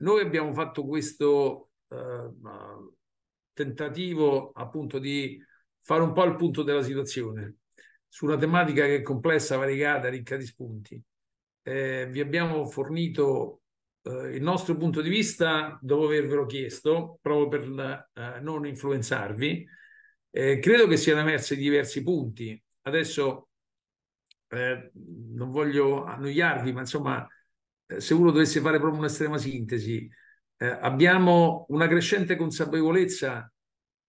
noi abbiamo fatto questo eh, tentativo appunto di fare un po' il punto della situazione su una tematica che è complessa, variegata, ricca di spunti. Eh, vi abbiamo fornito eh, il nostro punto di vista dopo avervelo chiesto, proprio per eh, non influenzarvi. Eh, credo che siano emersi diversi punti. Adesso eh, non voglio annoiarvi, ma insomma eh, se uno dovesse fare proprio un'estrema sintesi, eh, abbiamo una crescente consapevolezza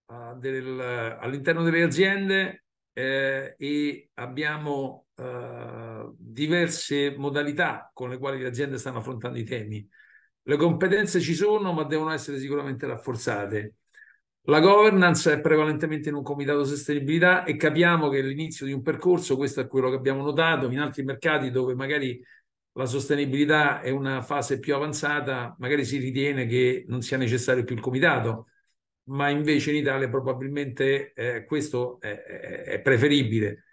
eh, del, all'interno delle aziende eh, e abbiamo eh, diverse modalità con le quali le aziende stanno affrontando i temi. Le competenze ci sono, ma devono essere sicuramente rafforzate. La governance è prevalentemente in un comitato sostenibilità e capiamo che all'inizio di un percorso, questo è quello che abbiamo notato in altri mercati dove magari la sostenibilità è una fase più avanzata, magari si ritiene che non sia necessario più il comitato, ma invece in Italia probabilmente eh, questo è, è preferibile.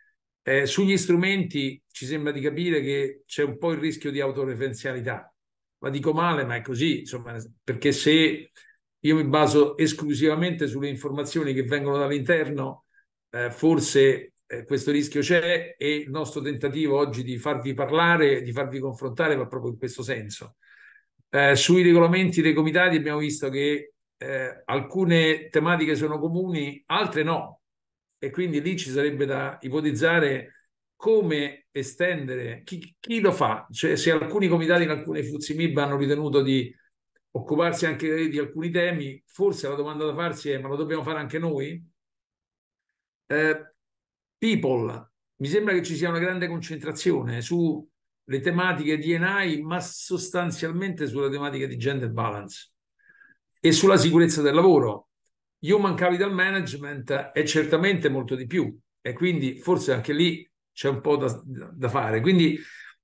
Eh, sugli strumenti ci sembra di capire che c'è un po' il rischio di autoreferenzialità. La dico male, ma è così, insomma, perché se io mi baso esclusivamente sulle informazioni che vengono dall'interno, eh, forse eh, questo rischio c'è e il nostro tentativo oggi di farvi parlare, di farvi confrontare va proprio in questo senso. Eh, sui regolamenti dei comitati abbiamo visto che eh, alcune tematiche sono comuni, altre no. E quindi lì ci sarebbe da ipotizzare come estendere, chi, chi lo fa, cioè se alcuni comitati in alcune FUZIMIB hanno ritenuto di occuparsi anche di alcuni temi, forse la domanda da farsi è ma lo dobbiamo fare anche noi? Eh, People, mi sembra che ci sia una grande concentrazione sulle tematiche di ENI, ma sostanzialmente sulla tematica di gender balance e sulla sicurezza del lavoro. Human capital management è certamente molto di più e quindi forse anche lì c'è un po' da, da fare. Quindi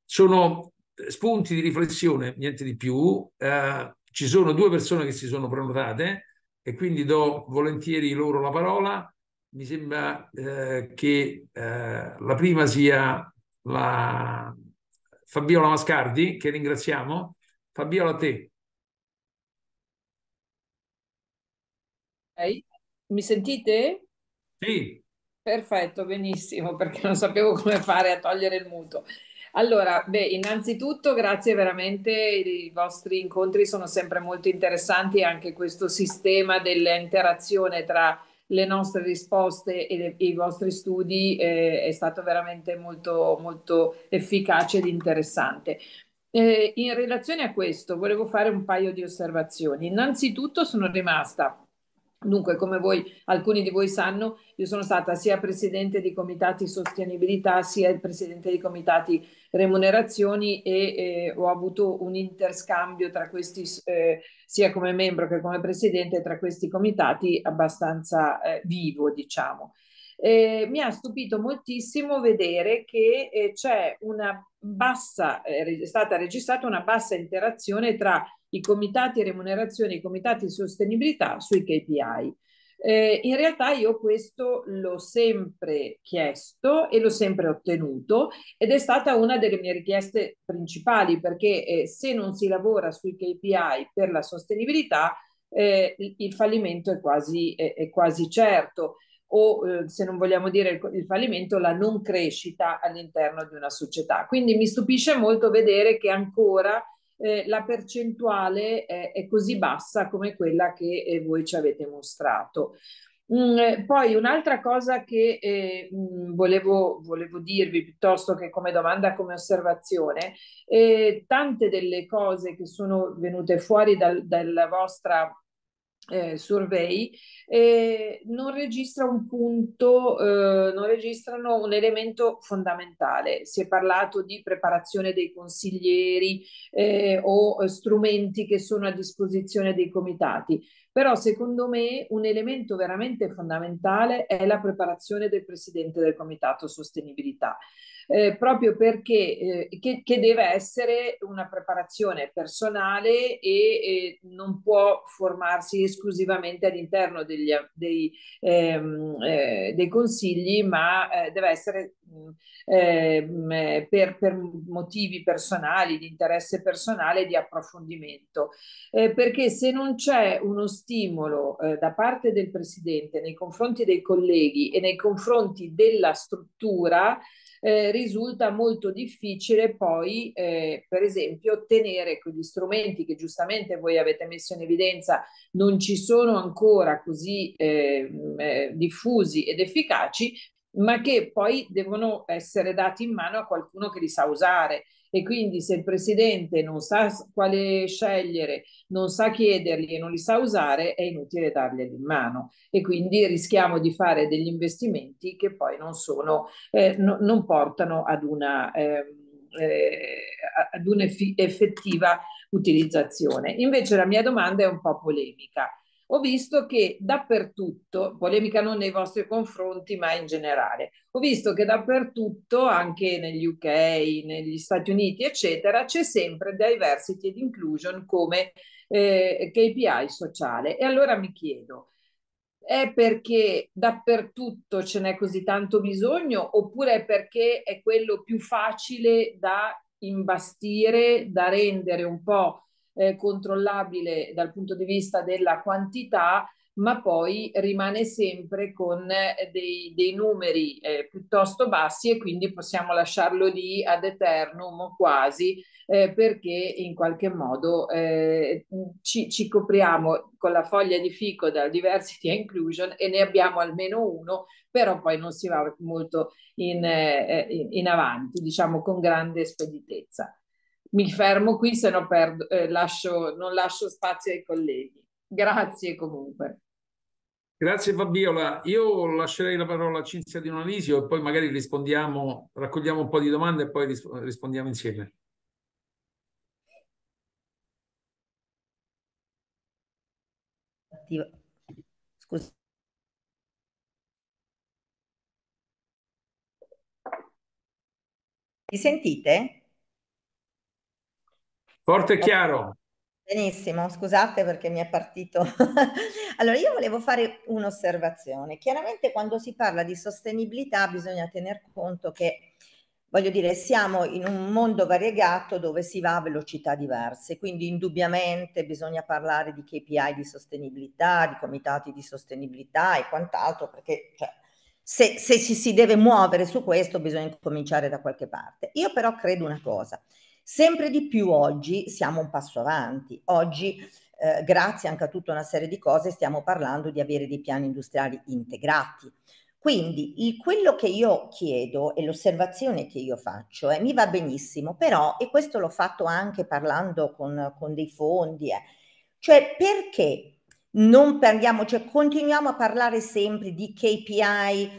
sono spunti di riflessione, niente di più. Eh, ci sono due persone che si sono prenotate e quindi do volentieri loro la parola mi sembra eh, che eh, la prima sia la Fabiola Mascardi, che ringraziamo. Fabiola, a te. Hey, mi sentite? Sì. Perfetto, benissimo, perché non sapevo come fare a togliere il muto. Allora, beh, innanzitutto grazie veramente, i vostri incontri sono sempre molto interessanti, anche questo sistema dell'interazione tra le nostre risposte e, le, i vostri studi eh, è stato veramente molto, molto efficace ed interessante. Eh, in relazione a questo volevo fare un paio di osservazioni. Innanzitutto sono rimasta Dunque, come voi, alcuni di voi sanno, io sono stata sia presidente di comitati sostenibilità sia presidente di comitati remunerazioni e eh, ho avuto un interscambio tra questi, eh, sia come membro che come presidente, tra questi comitati abbastanza eh, vivo, diciamo. mi ha stupito moltissimo vedere che eh, c'è una bassa, eh, è stata registrata una bassa interazione tra i comitati remunerazione, i comitati sostenibilità sui KPI. Eh, in realtà io questo l'ho sempre chiesto e l'ho sempre ottenuto ed è stata una delle mie richieste principali perché eh, se non si lavora sui KPI per la sostenibilità eh, il, fallimento è quasi, è, è quasi certo o eh, se non vogliamo dire il, il fallimento la non crescita all'interno di una società. Quindi mi stupisce molto vedere che ancora eh, la percentuale è, è, così bassa come quella che eh, voi ci avete mostrato. Mm, eh, poi un'altra cosa che eh, mh, mm, volevo, volevo, dirvi piuttosto che come domanda, come osservazione, eh, tante delle cose che sono venute fuori dal, dalla vostra eh, survey, eh, non registra un punto, eh, non registrano un elemento fondamentale. Si è parlato di preparazione dei consiglieri eh, o eh, strumenti che sono a disposizione dei comitati, però secondo me un elemento veramente fondamentale è la preparazione del Presidente del Comitato Sostenibilità eh, proprio perché eh, che, che, deve essere una preparazione personale e, e non può formarsi esclusivamente all'interno degli, dei, ehm, eh, dei, consigli, ma eh, deve essere mh, mm, ehm, per, per, motivi personali, di interesse personale, di approfondimento. Eh, perché se non c'è uno stimolo eh, da parte del Presidente nei confronti dei colleghi e nei confronti della struttura, eh, risulta molto difficile poi, eh, per esempio, ottenere quegli strumenti che giustamente voi avete messo in evidenza non ci sono ancora così ehm, eh, diffusi ed efficaci, ma che poi devono essere dati in mano a qualcuno che li sa usare. E quindi se il presidente non sa quale scegliere, non sa chiedergli e non li sa usare, è inutile darglieli in mano. E quindi rischiamo di fare degli investimenti che poi non, sono, eh, no, non portano ad una... Ehm, eh, ad un'effettiva utilizzazione. Invece la mia domanda è un po' polemica ho visto che dappertutto, polemica non nei vostri confronti, ma in generale, ho visto che dappertutto, anche negli UK, negli Stati Uniti, eccetera, c'è sempre diversity ed inclusion come eh, KPI sociale. E allora mi chiedo, è perché dappertutto ce n'è così tanto bisogno oppure è perché è quello più facile da imbastire, da rendere un po' eh, controllabile dal punto di vista della quantità, ma poi rimane sempre con eh, dei, dei numeri eh, piuttosto bassi e quindi possiamo lasciarlo lì ad eternum quasi eh, perché in qualche modo eh, ci, ci, copriamo con la foglia di fico dal diversity and inclusion e ne abbiamo almeno uno, però poi non si va molto in, eh, in, in avanti, diciamo con grande speditezza mi fermo qui, se no perdo, eh, lascio, non lascio spazio ai colleghi. Grazie comunque. Grazie Fabiola. Io lascerei la parola a Cinzia Di Nonalisio e poi magari rispondiamo, raccogliamo un po' di domande e poi risp rispondiamo insieme. Scusa. Mi sentite? Forte e chiaro. Benissimo, scusate perché mi è partito. allora, io volevo fare un'osservazione. Chiaramente quando si parla di sostenibilità bisogna tener conto che, voglio dire, siamo in un mondo variegato dove si va a velocità diverse, quindi indubbiamente bisogna parlare di KPI di sostenibilità, di comitati di sostenibilità e quant'altro, perché cioè, se, se ci si deve muovere su questo bisogna cominciare da qualche parte. Io però credo una cosa Sempre di più oggi siamo un passo avanti. Oggi, eh, grazie anche a tutta una serie di cose, stiamo parlando di avere dei piani industriali integrati. Quindi il, quello che io chiedo e l'osservazione che io faccio è mi va benissimo, però, e questo l'ho fatto anche parlando con, con dei fondi, eh, cioè perché non parliamo, cioè continuiamo a parlare sempre di KPI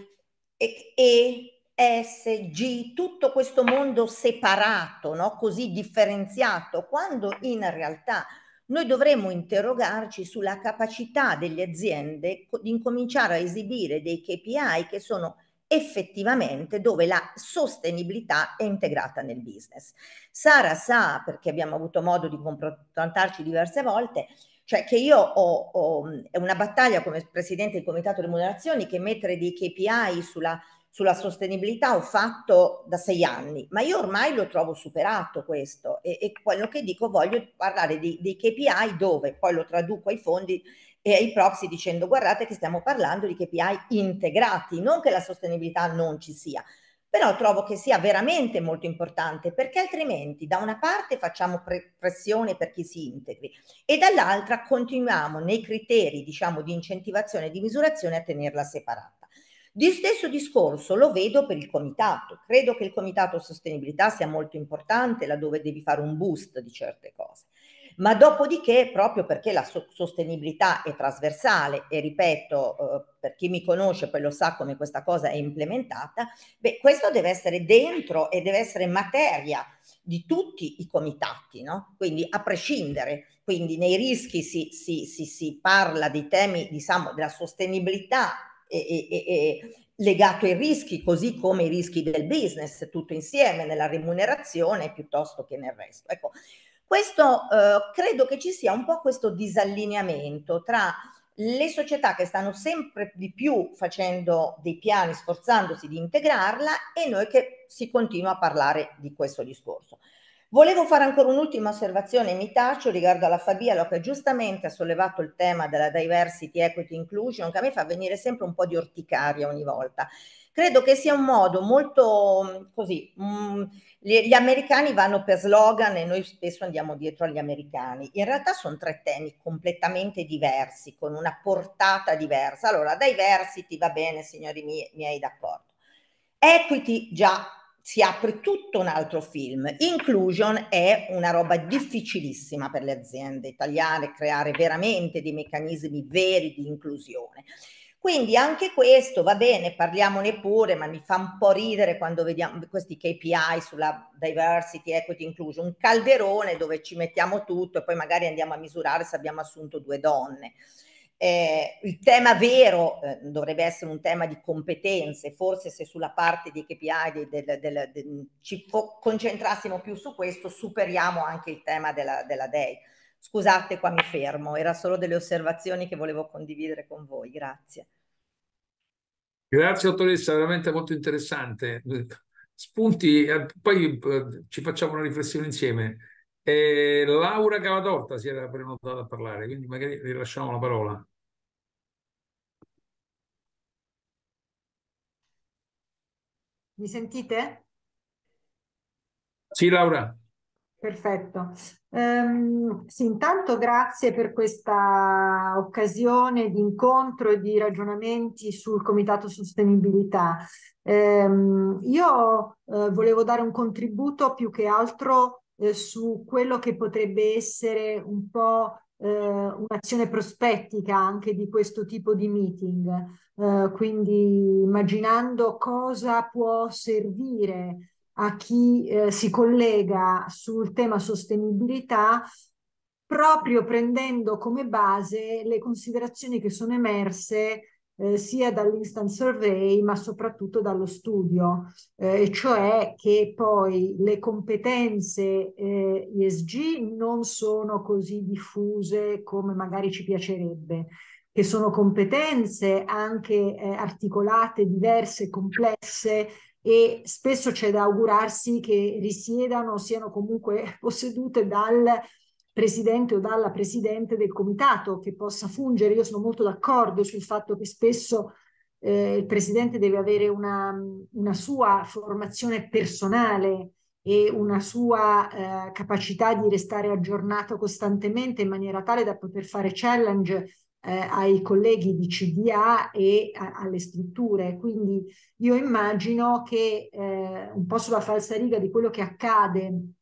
e, e ESG, tutto questo mondo separato, no? così differenziato, quando in realtà noi dovremmo interrogarci sulla capacità delle aziende di incominciare a esibire dei KPI che sono effettivamente dove la sostenibilità è integrata nel business. Sara sa, perché abbiamo avuto modo di confrontarci diverse volte, cioè che io ho, ho, una battaglia come presidente del comitato di moderazioni che mettere dei KPI sulla sulla sostenibilità ho fatto da sei anni, ma io ormai lo trovo superato questo e, e quello che dico voglio parlare di, di, KPI dove poi lo traduco ai fondi e ai proxy dicendo guardate che stiamo parlando di KPI integrati, non che la sostenibilità non ci sia, però trovo che sia veramente molto importante perché altrimenti da una parte facciamo pre- pressione per chi si integri e dall'altra continuiamo nei criteri diciamo di incentivazione e di misurazione a tenerla separata. Di stesso discorso lo vedo per il comitato. Credo che il comitato sostenibilità sia molto importante laddove devi fare un boost di certe cose. Ma dopodiché, proprio perché la so- sostenibilità è trasversale e ripeto, eh, per chi mi conosce poi lo sa come questa cosa è implementata, beh, questo deve essere dentro e deve essere materia di tutti i comitati, no? quindi a prescindere. Quindi nei rischi si, si, si, si parla dei temi diciamo, della sostenibilità e, e, e legato ai rischi, così come i rischi del business, tutto insieme nella remunerazione piuttosto che nel resto. Ecco, questo eh, credo che ci sia un po' questo disallineamento tra le società che stanno sempre di più facendo dei piani, sforzandosi di integrarla e noi che si continua a parlare di questo discorso. Volevo fare ancora un'ultima osservazione, mi taccio riguardo alla Fabialo che giustamente ha sollevato il tema della diversity, equity, inclusion, che a me fa venire sempre un po' di orticaria ogni volta. Credo che sia un modo molto così, mh, mm, gli, gli americani vanno per slogan e noi spesso andiamo dietro agli americani. In realtà sono tre temi completamente diversi, con una portata diversa. Allora, diversity va bene, signori miei, d'accordo. Equity già si apre tutto un altro film. Inclusion è una roba difficilissima per le aziende italiane, creare veramente dei meccanismi veri di inclusione. Quindi anche questo va bene, parliamone pure, ma mi fa un po' ridere quando vediamo questi KPI sulla diversity, equity, inclusion, un calderone dove ci mettiamo tutto e poi magari andiamo a misurare se abbiamo assunto due donne. Eh, il tema vero eh, dovrebbe essere un tema di competenze, forse se sulla parte di KPI del, del, del, del ci fo- concentrassimo più su questo, superiamo anche il tema della, della DEI. Scusate, qua mi fermo, era solo delle osservazioni che volevo condividere con voi, grazie. Grazie dottoressa, veramente molto interessante. Spunti, eh, poi eh, ci facciamo una riflessione insieme. E Laura Cavatorta si era prenotata a parlare, quindi magari le lasciamo la parola. Mi sentite? Sì, Laura. Perfetto. Um, sì, intanto grazie per questa occasione di incontro e di ragionamenti sul Comitato Sostenibilità. Um, io uh, volevo dare un contributo più che altro eh, su quello che potrebbe essere un po' eh, un'azione prospettica anche di questo tipo di meeting, eh, quindi immaginando cosa può servire a chi eh, si collega sul tema sostenibilità proprio prendendo come base le considerazioni che sono emerse eh, sia dall'instant survey ma soprattutto dallo studio, eh, cioè che poi le competenze eh, ESG non sono così diffuse come magari ci piacerebbe che sono competenze anche eh, articolate, diverse, complesse e spesso c'è da augurarsi che risiedano, siano comunque possedute dal presidente o dalla presidente del comitato che possa fungere. Io sono molto d'accordo sul fatto che spesso eh, il presidente deve avere una, una, sua formazione personale e una sua eh, capacità di restare aggiornato costantemente in maniera tale da poter fare challenge eh, ai colleghi di CDA e a, alle strutture. Quindi io immagino che eh, un po' sulla falsariga di quello che accade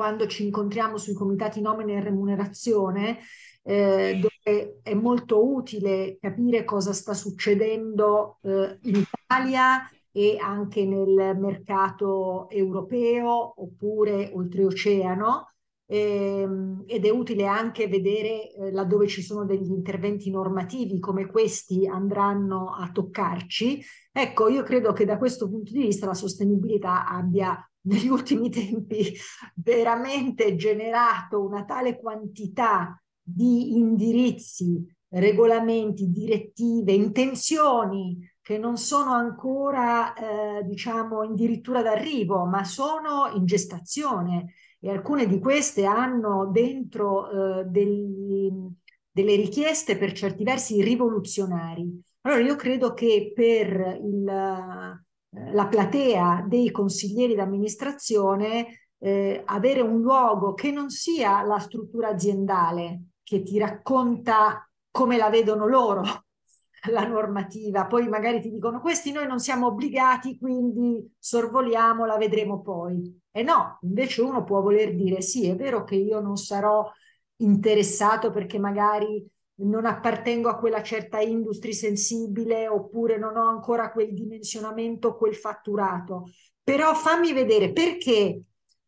quando ci incontriamo sui comitati nomine e remunerazione, eh, dove è molto utile capire cosa sta succedendo eh, in Italia e anche nel mercato europeo oppure oltreoceano. Ehm, ed è utile anche vedere eh, laddove ci sono degli interventi normativi come questi andranno a toccarci. Ecco, io credo che da questo punto di vista la sostenibilità abbia negli ultimi tempi veramente generato una tale quantità di indirizzi, regolamenti, direttive, intenzioni che non sono ancora, eh, diciamo, addirittura d'arrivo, ma sono in gestazione e alcune di queste hanno dentro eh, degli, delle richieste per certi versi rivoluzionari. Allora io credo che per il la platea dei consiglieri d'amministrazione eh, avere un luogo che non sia la struttura aziendale che ti racconta come la vedono loro la normativa, poi magari ti dicono questi noi non siamo obbligati, quindi sorvoliamo, la vedremo poi. E no, invece uno può voler dire sì, è vero che io non sarò interessato perché magari non appartengo a quella certa industria sensibile oppure non ho ancora quel dimensionamento, quel fatturato. Però fammi vedere perché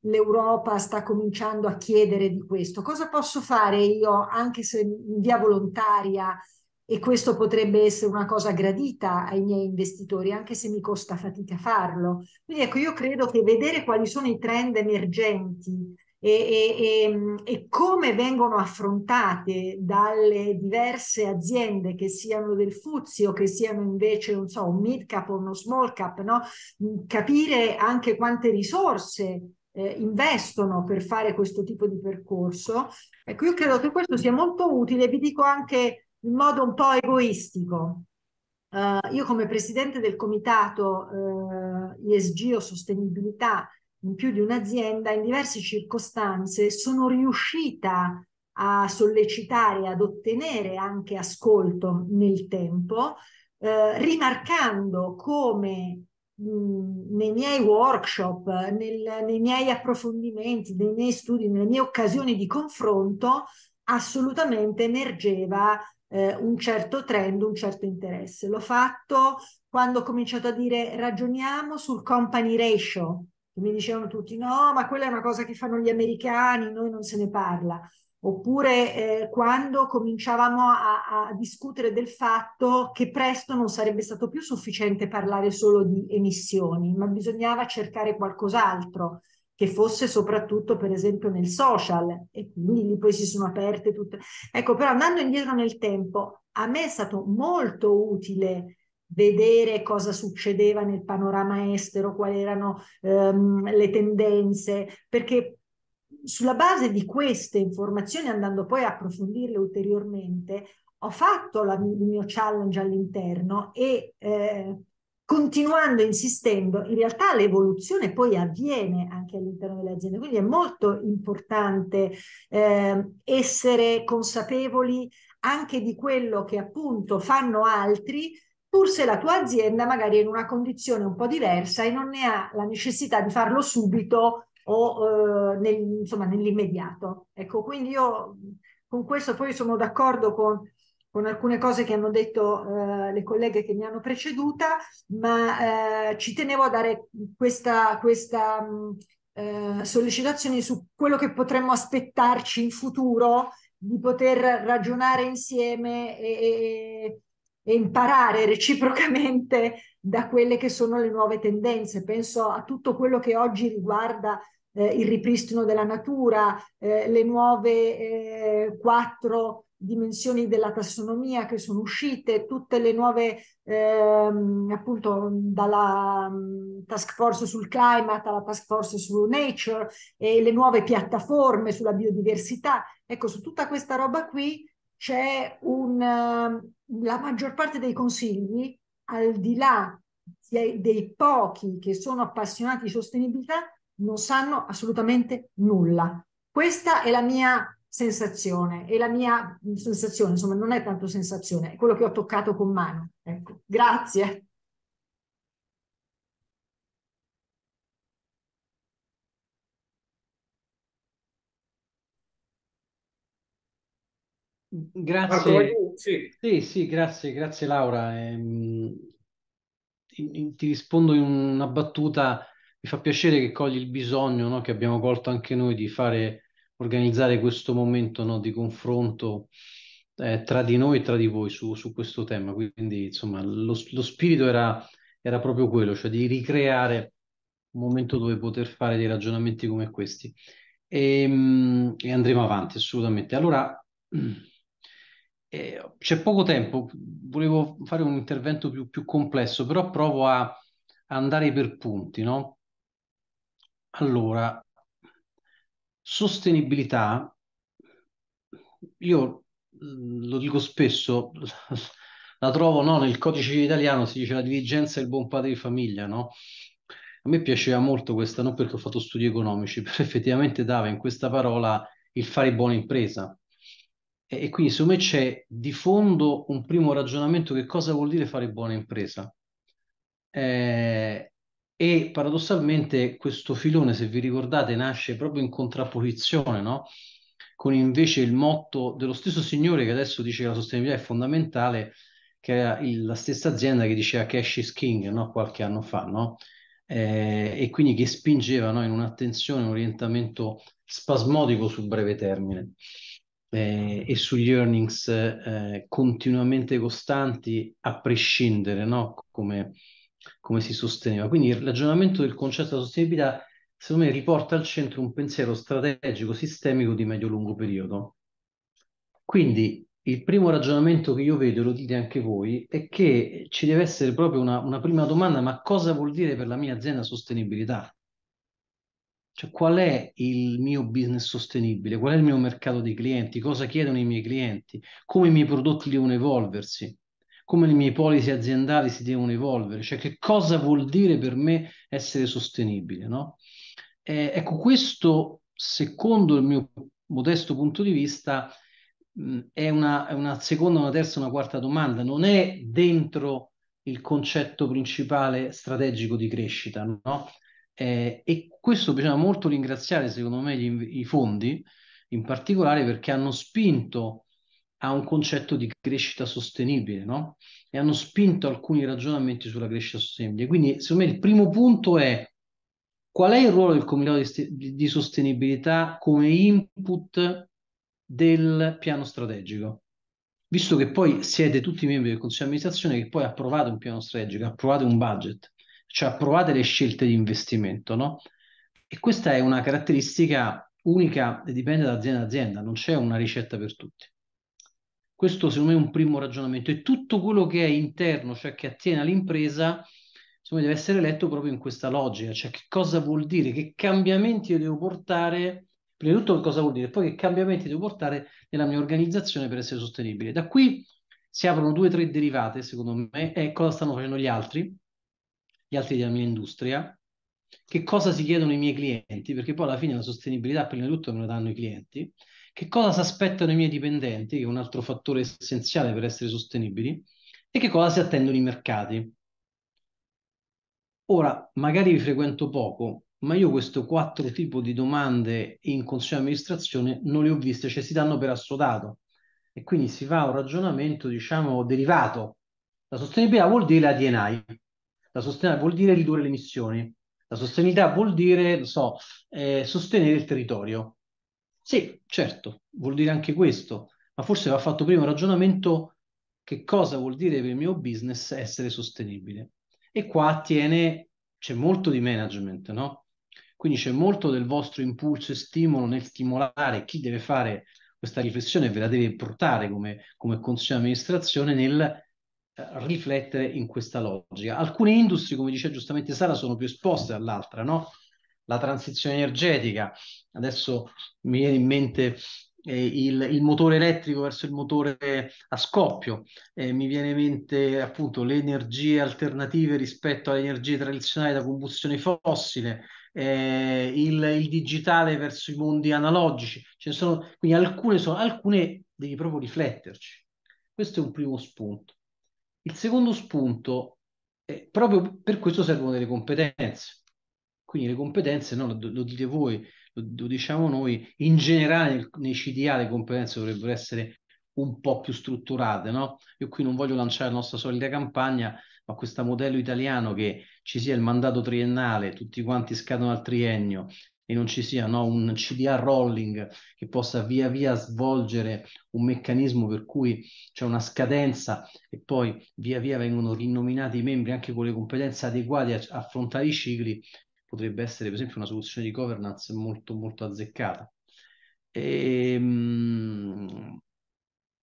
l'Europa sta cominciando a chiedere di questo. Cosa posso fare io, anche se in via volontaria, e questo potrebbe essere una cosa gradita ai miei investitori, anche se mi costa fatica farlo. Quindi ecco, io credo che vedere quali sono i trend emergenti, e, e, e, come vengono affrontate dalle diverse aziende che siano del Fuzzi o che siano invece non so, un mid cap o uno small cap, no? Mm, capire anche quante risorse eh, investono per fare questo tipo di percorso. Ecco, io credo che questo sia molto utile, vi dico anche in modo un po' egoistico. Uh, io come presidente del comitato uh, eh, ESG o sostenibilità in più di un'azienda in diverse circostanze sono riuscita a sollecitare, ad ottenere anche ascolto nel tempo, eh, rimarcando come nei miei workshop, nel, nei miei approfondimenti, nei miei studi, nelle mie occasioni di confronto, assolutamente emergeva eh, un certo trend, un certo interesse. L'ho fatto quando ho cominciato a dire ragioniamo sul company ratio, mi dicevano tutti no, ma quella è una cosa che fanno gli americani, noi non se ne parla. Oppure eh, quando cominciavamo a, a, discutere del fatto che presto non sarebbe stato più sufficiente parlare solo di emissioni, ma bisognava cercare qualcos'altro che fosse soprattutto per esempio nel social e quindi lì poi si sono aperte tutte. Ecco, però andando indietro nel tempo, a me è stato molto utile vedere cosa succedeva nel panorama estero, quali erano ehm, le tendenze, perché sulla base di queste informazioni, andando poi a approfondirle ulteriormente, ho fatto la, il mio challenge all'interno e eh, continuando insistendo, in realtà l'evoluzione poi avviene anche all'interno delle aziende, quindi è molto importante eh, essere consapevoli anche di quello che appunto fanno altri pur se la tua azienda magari è in una condizione un po' diversa e non ne ha la necessità di farlo subito o eh, nel, insomma, nell'immediato. Ecco, quindi io con questo poi sono d'accordo con, con alcune cose che hanno detto eh, le colleghe che mi hanno preceduta, ma eh, ci tenevo a dare questa, questa mm, eh, sollecitazione su quello che potremmo aspettarci in futuro di poter ragionare insieme e, e, e imparare reciprocamente da quelle che sono le nuove tendenze. Penso a tutto quello che oggi riguarda eh, il ripristino della natura, eh, le nuove eh, quattro dimensioni della tassonomia che sono uscite, tutte le nuove, ehm, appunto, dalla mm, task force sul climate alla task force su nature e le nuove piattaforme sulla biodiversità. Ecco, su tutta questa roba qui c'è un, ehm, la maggior parte dei consigli, al di là dei pochi che sono appassionati di sostenibilità, non sanno assolutamente nulla. Questa è la mia sensazione, è la mia sensazione, insomma non è tanto sensazione, è quello che ho toccato con mano. Ecco. Grazie. Grazie. Sì. sì, sì, grazie, grazie Laura. Ehm, ti, ti rispondo in una battuta. Mi fa piacere che cogli il bisogno no, che abbiamo colto anche noi di fare, organizzare questo momento no, di confronto eh, tra di noi e tra di voi su, su questo tema. Quindi, insomma, lo, lo spirito era, era proprio quello, cioè di ricreare un momento dove poter fare dei ragionamenti come questi. E, ehm, e andremo avanti, assolutamente. Allora, Eh, c'è poco tempo, volevo fare un intervento più, più complesso, però provo a, a, andare per punti, no? Allora, sostenibilità, io mm, lo dico spesso, la trovo, no? Nel codice italiano si dice la diligenza e il buon padre di famiglia, no? A me piaceva molto questa, non perché ho fatto studi economici, però effettivamente dava in questa parola il fare buona impresa e, e quindi secondo me c'è di fondo un primo ragionamento che cosa vuol dire fare buona impresa. Eh, e paradossalmente questo filone, se vi ricordate, nasce proprio in contrapposizione, no? con invece il motto dello stesso signore che adesso dice che la sostenibilità è fondamentale, che era la stessa azienda che diceva cash is king no? qualche anno fa, no? eh, e quindi che spingeva no? in un'attenzione, un orientamento spasmodico sul breve termine eh, e sugli earnings eh, continuamente costanti a prescindere, no? come, come, si sosteneva. Quindi il ragionamento del concetto di sostenibilità, secondo me, riporta al centro un pensiero strategico sistemico di medio-lungo periodo. Quindi il primo ragionamento che io vedo, lo dite anche voi, è che ci deve essere proprio una, una prima domanda, ma cosa vuol dire per la mia azienda sostenibilità? Cioè, qual è il mio business sostenibile? Qual è il mio mercato dei clienti? Cosa chiedono i miei clienti? Come i miei prodotti devono evolversi? Come le mie polisi aziendali si devono evolvere? Cioè, che cosa vuol dire per me essere sostenibile? No? Eh, ecco, questo, secondo il mio modesto punto di vista, mh, è, una, è una seconda, una terza, una quarta domanda. Non è dentro il concetto principale strategico di crescita, no? Eh, e questo bisogna molto ringraziare, secondo me, gli, i fondi, in particolare perché hanno spinto a un concetto di crescita sostenibile, no? E hanno spinto alcuni ragionamenti sulla crescita sostenibile. Quindi, secondo me, il primo punto è qual è il ruolo del comitato di, di sostenibilità come input del piano strategico? Visto che poi siete tutti membri del consiglio di amministrazione che poi ha approvato un piano strategico, ha approvato un budget, cioè approvate le scelte di investimento, no? E questa è una caratteristica unica e dipende da azienda ad azienda, non c'è una ricetta per tutti. Questo secondo me è un primo ragionamento e tutto quello che è interno, cioè che attiene all'impresa, secondo me deve essere letto proprio in questa logica, cioè che cosa vuol dire, che cambiamenti io devo portare, prima di tutto che cosa vuol dire, poi che cambiamenti devo portare nella mia organizzazione per essere sostenibile. Da qui si aprono due o tre derivate, secondo me, e cosa stanno facendo gli altri, gli altri della mia industria, che cosa si chiedono i miei clienti, perché poi alla fine la sostenibilità prima di tutto me la danno i clienti, che cosa si aspettano i miei dipendenti, che è un altro fattore essenziale per essere sostenibili, e che cosa si attendono i mercati. Ora, magari vi frequento poco, ma io questo quattro tipo di domande in consiglio di amministrazione non le ho viste, cioè si danno per assodato. E quindi si fa un ragionamento, diciamo, derivato. La sostenibilità vuol dire la DNA. La sostenibilità vuol dire ridurre le emissioni. La sostenibilità vuol dire, so, eh, sostenere il territorio. Sì, certo, vuol dire anche questo, ma forse va fatto prima un ragionamento che cosa vuol dire per il mio business essere sostenibile. E qua attiene, c'è molto di management, no? Quindi c'è molto del vostro impulso e stimolo nel stimolare chi deve fare questa riflessione ve la deve portare come, come consiglio di amministrazione nel eh, riflettere in questa logica. Alcune industrie, come diceva giustamente Sara, sono più esposte all'altra, no? La transizione energetica, adesso mi viene in mente eh, il, il, motore elettrico verso il motore a scoppio, eh, mi viene in mente appunto le energie alternative rispetto alle energie tradizionali da combustione fossile, eh, il, il, digitale verso i mondi analogici, sono, quindi alcune, sono, alcune devi proprio rifletterci. Questo è un primo spunto. Il secondo spunto è proprio per questo servono delle competenze. Quindi le competenze, no, lo, lo dite voi, lo, lo, diciamo noi, in generale nei CDA le competenze dovrebbero essere un po' più strutturate, no? Io qui non voglio lanciare la nostra solita campagna, ma questo modello italiano che ci sia il mandato triennale, tutti quanti scadono al triennio e non ci sia no? un CDA rolling che possa via via svolgere un meccanismo per cui c'è una scadenza e poi via via vengono rinominati i membri anche con le competenze adeguate a affrontare i cicli, potrebbe essere per esempio una soluzione di governance molto molto azzeccata. E, ehm,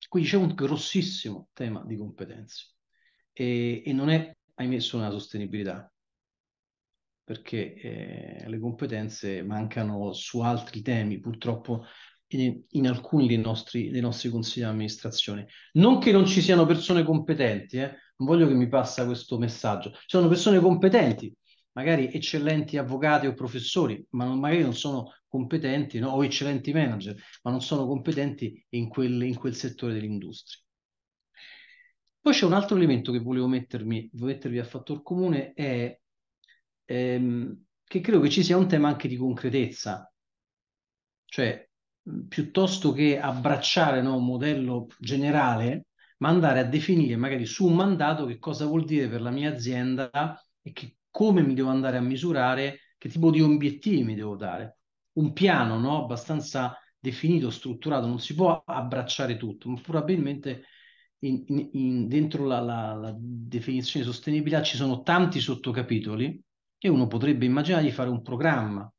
quindi c'è un grossissimo tema di competenze e, e non è, ahimè, solo nella sostenibilità, perché eh, le competenze mancano su altri temi, purtroppo in, in alcuni dei nostri, dei nostri, consigli di amministrazione. Non che non ci siano persone competenti, eh, non voglio che mi passa questo messaggio, ci sono persone competenti, magari eccellenti avvocati o professori, ma non, magari non sono competenti, no? o eccellenti manager, ma non sono competenti in quel, in quel settore dell'industria. Poi c'è un altro elemento che volevo mettermi, mettervi a fattor comune, è ehm, che credo che ci sia un tema anche di concretezza, cioè piuttosto che abbracciare no, un modello generale, ma andare a definire magari su un mandato che cosa vuol dire per la mia azienda e che, come mi devo andare a misurare, che tipo di obiettivi mi devo dare. Un piano no, abbastanza definito, strutturato, non si può abbracciare tutto, ma probabilmente in, in, in, dentro la, la, la definizione di sostenibilità ci sono tanti sottocapitoli e uno potrebbe immaginare di fare un programma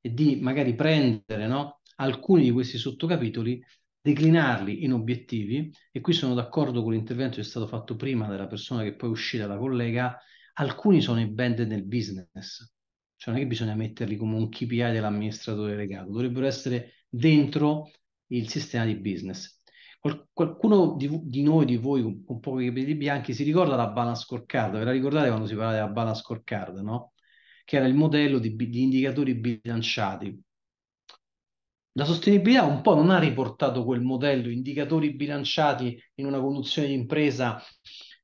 e di magari prendere no, alcuni di questi sottocapitoli, declinarli in obiettivi, e qui sono d'accordo con l'intervento che è stato fatto prima della persona che poi è uscita, la collega, alcuni sono i band del business, cioè non è che bisogna metterli come un KPI dell'amministratore legato, dovrebbero essere dentro il sistema di business. Qualcuno di, di noi, di voi con, con pochi capelli bianchi, si ricorda la balance scorecard? Ve la ricordate quando si parla della balance scorecard, no? che era il modello di, di indicatori bilanciati. La sostenibilità un po' non ha riportato quel modello, indicatori bilanciati in una conduzione di impresa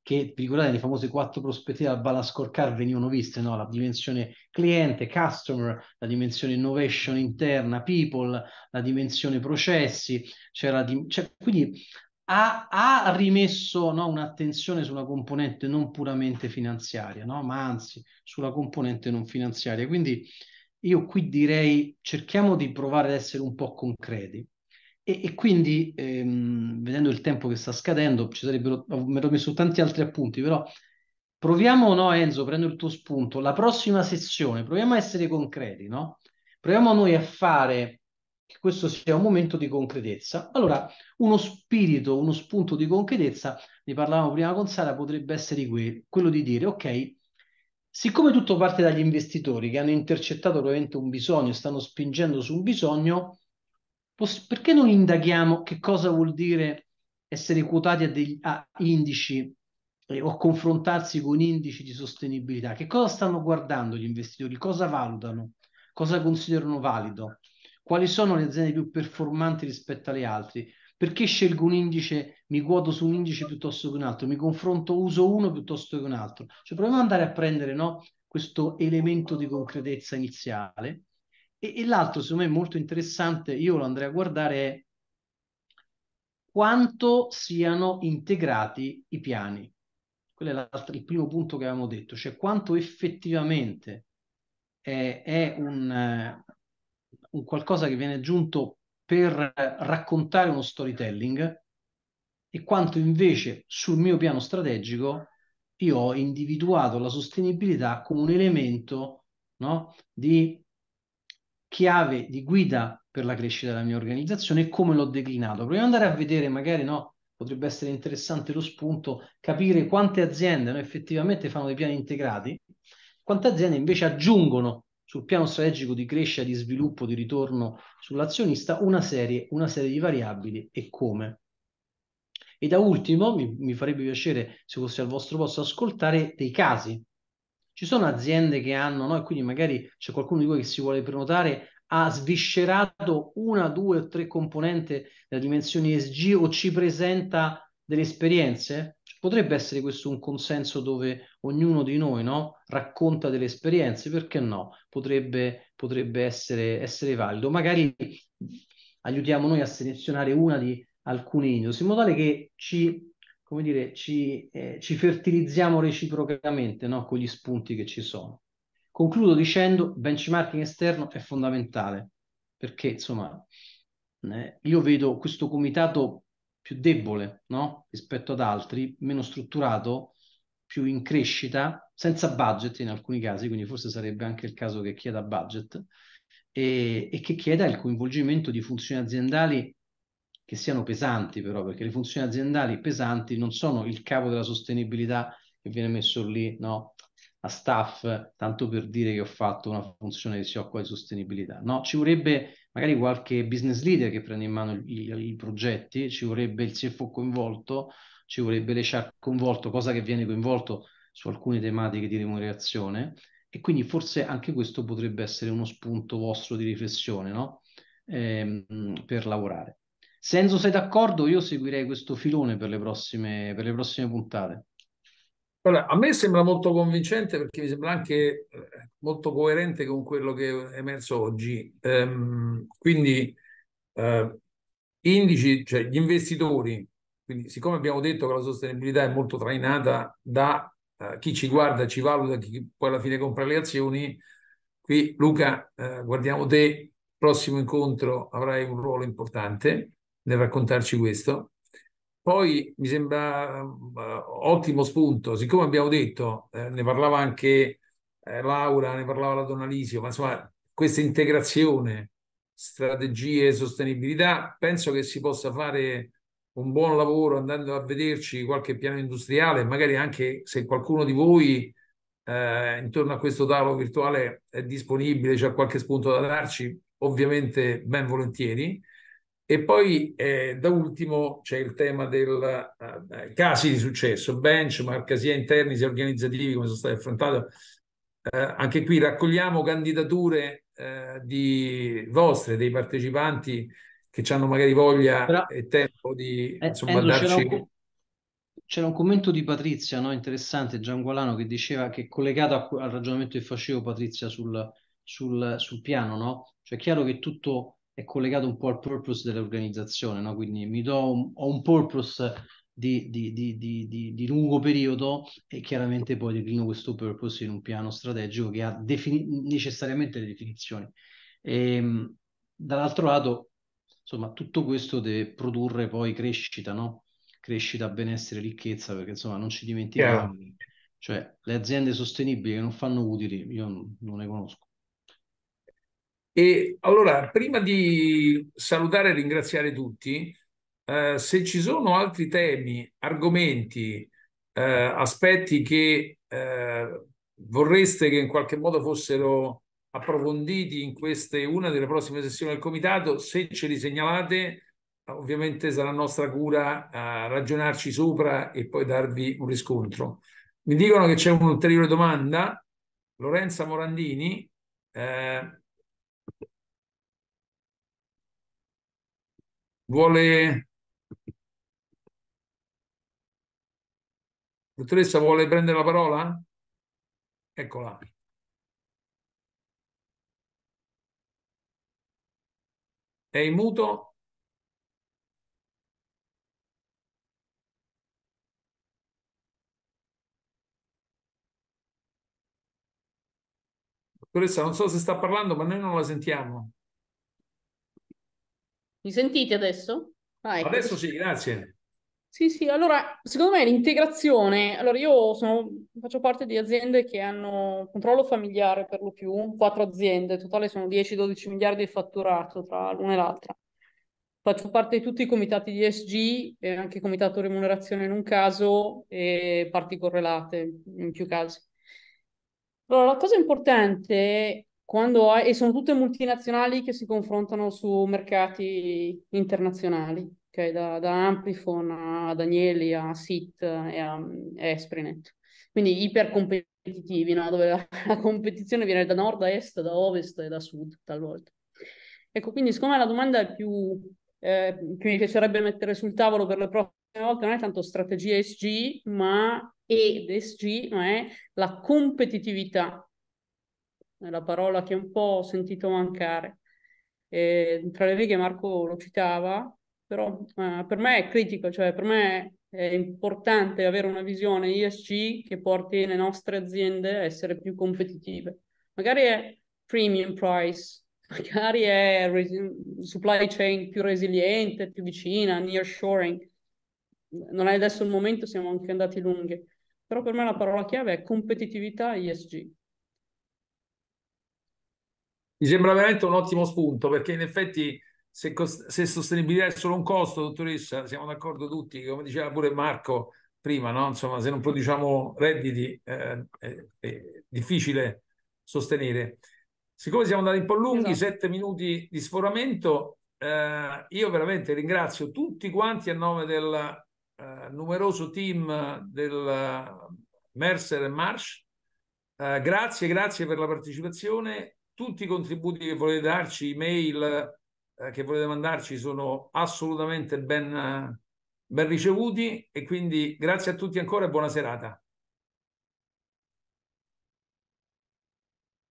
che, vi ricordate, le famose quattro prospettive al Bala Scorecard venivano viste, no? la dimensione cliente, customer, la dimensione innovation interna, people, la dimensione processi, cioè la di... cioè, quindi ha, ha rimesso no, un'attenzione sulla componente non puramente finanziaria, no? ma anzi sulla componente non finanziaria. Quindi io qui direi cerchiamo di provare ad essere un po' concreti. E, e quindi, ehm, vedendo il tempo che sta scadendo, ci sarebbero, mi ero messo tanti altri appunti, però proviamo, no Enzo, prendo il tuo spunto, la prossima sessione, proviamo a essere concreti, no? Proviamo noi a fare che questo sia un momento di concretezza. Allora, uno spirito, uno spunto di concretezza, ne parlavamo prima con Sara, potrebbe essere quello di dire, ok, siccome tutto parte dagli investitori che hanno intercettato probabilmente un bisogno e stanno spingendo su un bisogno, poss- perché non indaghiamo che cosa vuol dire essere quotati a, degli, a indici eh, o confrontarsi con indici di sostenibilità? Che cosa stanno guardando gli investitori? Cosa valutano? Cosa considerano valido? quali sono le aziende più performanti rispetto alle altre? Perché scelgo un indice, mi quoto su un indice piuttosto che un altro, mi confronto, uso uno piuttosto che un altro? Cioè proviamo ad andare a prendere no, questo elemento di concretezza iniziale. E, e l'altro, secondo me, molto interessante, io lo andrei a guardare, è quanto siano integrati i piani. Quello è il primo punto che avevamo detto, cioè quanto effettivamente è, è un, un qualcosa che viene aggiunto per raccontare uno storytelling e quanto invece sul mio piano strategico io ho individuato la sostenibilità come un elemento no, di chiave di guida per la crescita della mia organizzazione e come l'ho declinato. Proviamo ad andare a vedere, magari no, potrebbe essere interessante lo spunto, capire quante aziende no, effettivamente fanno dei piani integrati, quante aziende invece aggiungono sul piano strategico di crescita, di sviluppo, di ritorno sull'azionista, una serie, una serie di variabili e come. E da ultimo, mi, mi farebbe piacere, se fosse al vostro posto, ascoltare dei casi. Ci sono aziende che hanno, no? e quindi magari c'è qualcuno di voi che si vuole prenotare, ha sviscerato una, due o tre componenti della dimensione ESG o ci presenta delle esperienze? potrebbe essere questo un consenso dove ognuno di noi no, racconta delle esperienze, perché no? Potrebbe, potrebbe essere, essere, valido. Magari aiutiamo noi a selezionare una di alcuni industrie, in modo tale che ci, dire, ci, eh, ci fertilizziamo reciprocamente no, con gli spunti che ci sono. Concludo dicendo che benchmarking esterno è fondamentale, perché insomma eh, io vedo questo comitato più debole no? rispetto ad altri, meno strutturato, più in crescita, senza budget in alcuni casi, quindi forse sarebbe anche il caso che chieda budget, e, e che chieda il coinvolgimento di funzioni aziendali che siano pesanti però, perché le funzioni aziendali pesanti non sono il capo della sostenibilità che viene messo lì no? a staff, tanto per dire che ho fatto una funzione che si occupa di sostenibilità. No, ci vorrebbe magari qualche business leader che prende in mano i, i progetti, ci vorrebbe il CFO coinvolto, ci vorrebbe l'ECHAR coinvolto, cosa che viene coinvolto su alcune tematiche di remunerazione e quindi forse anche questo potrebbe essere uno spunto vostro di riflessione no? ehm, per lavorare. Senso, sei d'accordo? Io seguirei questo filone per le prossime, per le prossime puntate. Allora, a me sembra molto convincente perché mi sembra anche eh, molto coerente con quello che è emerso oggi. Ehm, quindi, eh, indici, cioè gli investitori, quindi siccome abbiamo detto che la sostenibilità è molto trainata da eh, chi ci guarda, ci valuta, chi poi alla fine compra le azioni, qui Luca, eh, guardiamo te, prossimo incontro avrai un ruolo importante nel raccontarci questo. Poi mi sembra uh, ottimo spunto, siccome abbiamo detto, eh, ne parlava anche eh, Laura, ne parlava la Donna Lisio, ma insomma questa integrazione, strategie e sostenibilità, penso che si possa fare un buon lavoro andando a vederci qualche piano industriale, magari anche se qualcuno di voi eh, intorno a questo tavolo virtuale è disponibile, c'è qualche spunto da darci, ovviamente ben volentieri. E poi eh, da ultimo c'è il tema dei uh, eh, eh, casi di successo, benchmark sia interni sia organizzativi come sono stati affrontati. Uh, anche qui raccogliamo candidature uh, di vostre, dei partecipanti che hanno magari voglia Però, e tempo di eh, insomma, Andrew, darci... C'era un, commento di Patrizia, no? interessante, Giangualano, che diceva che è collegato al ragionamento che facevo Patrizia sul, sul, sul piano, no? cioè è chiaro che tutto è collegato un po' al purpose dell'organizzazione, no? quindi mi do un, ho un purpose di, di, di, di, lungo periodo e chiaramente poi declino questo purpose in un piano strategico che ha defini- necessariamente le definizioni. E, ehm, dall'altro lato, insomma, tutto questo deve produrre poi crescita, no? crescita, benessere, ricchezza, perché insomma non ci dimentichiamo. Yeah. Cioè, le aziende sostenibili che non fanno utili, io non, non ne conosco. E allora, prima di salutare e ringraziare tutti, eh, se ci sono altri temi, argomenti, eh, aspetti che eh, vorreste che in qualche modo fossero approfonditi in queste, una delle prossime sessioni del comitato, se ce li segnalate, ovviamente sarà nostra cura eh, ragionarci sopra e poi darvi un riscontro. Mi dicono che c'è un'ulteriore domanda, Lorenza Morandini. Eh, vuole dottoressa vuole prendere la parola? Eccola. È in muto? Dottoressa, non so se sta parlando, ma noi non la sentiamo. Mi sentite adesso? Ah, Adesso sì, grazie. Sì, sì, allora secondo me l'integrazione, allora io sono, faccio parte di aziende che hanno controllo familiare per lo più, quattro aziende, totale sono 10-12 miliardi di fatturato tra l'una e l'altra. Faccio parte di tutti i comitati di ESG, e anche comitato remunerazione in un caso e parti correlate in più casi. Allora, la cosa importante quando hai, e sono tutte multinazionali che si confrontano su mercati internazionali, okay? da, da Amplifon a Danieli a SIT e a, e Esprinet. Quindi ipercompetitivi, no? dove la, la competizione viene da nord a est, da ovest e da sud talvolta. Ecco, quindi siccome la domanda è più eh, che mi piacerebbe mettere sul tavolo per le prossime volte non è tanto strategia SG, ma ed SG, ma è la competitività è la parola che un po' ho sentito mancare. E, tra le righe Marco lo citava, però eh, per me è critico, cioè per me è importante avere una visione ISG che porti le nostre aziende a essere più competitive. Magari è premium price, magari è resi- supply chain più resiliente, più vicina, nearshoring. Non è adesso il momento, siamo anche andati lunghi, però per me la parola chiave è competitività ISG. Mi sembra veramente un ottimo spunto perché in effetti se, se sostenibilità è solo un costo, dottoressa, siamo d'accordo tutti, come diceva pure Marco prima, no? insomma, se non produciamo redditi eh, è difficile sostenere. Siccome siamo andati un po' lunghi, esatto. sette minuti di sforamento, eh, io veramente ringrazio tutti quanti a nome del eh, numeroso team del Mercer e Marsh. Eh, grazie, grazie per la partecipazione tutti i contributi che volete darci, email eh, che volete mandarci sono assolutamente ben, eh, ben ricevuti e quindi grazie a tutti ancora e buona serata.